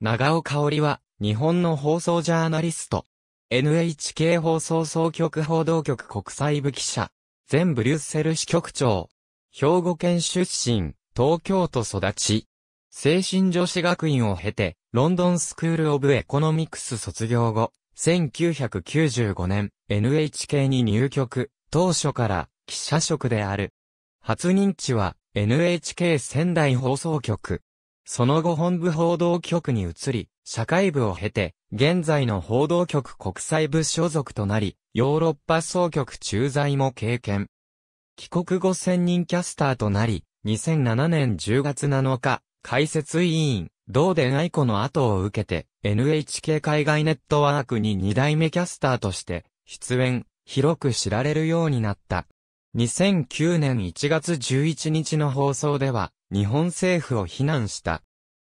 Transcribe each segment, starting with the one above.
長尾香織は、日本の放送ジャーナリスト。NHK 放送総局報道局国際部記者。前ブリュッセル支局長。兵庫県出身、東京都育ち。精神女子学院を経て、ロンドンスクールオブエコノミクス卒業後、1995年、NHK に入局、当初から記者職である。初任地は、NHK 仙台放送局。その後本部報道局に移り、社会部を経て、現在の報道局国際部所属となり、ヨーロッパ総局駐在も経験。帰国後専任キャスターとなり、2007年10月7日、解説委員、同電愛子の後を受けて、NHK 海外ネットワークに2代目キャスターとして、出演、広く知られるようになった。2009年1月11日の放送では、日本政府を非難した。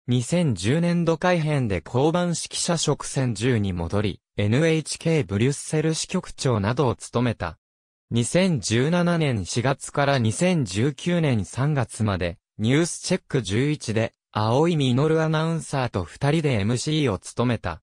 2010年度改編で交番指揮者職選10に戻り、NHK ブリュッセル支局長などを務めた。2017年4月から2019年3月まで、ニュースチェック11で、青井るアナウンサーと二人で MC を務めた。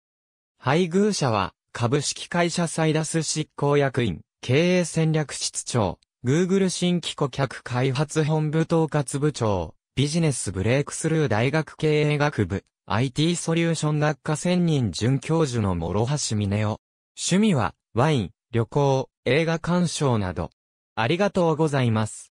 配偶者は、株式会社サイダス執行役員、経営戦略室長、Google 新規顧客開発本部統括部長、ビジネスブレイクスルー大学経営学部、IT ソリューション学科専任准教授の諸橋峰夫。趣味は、ワイン、旅行、映画鑑賞など。ありがとうございます。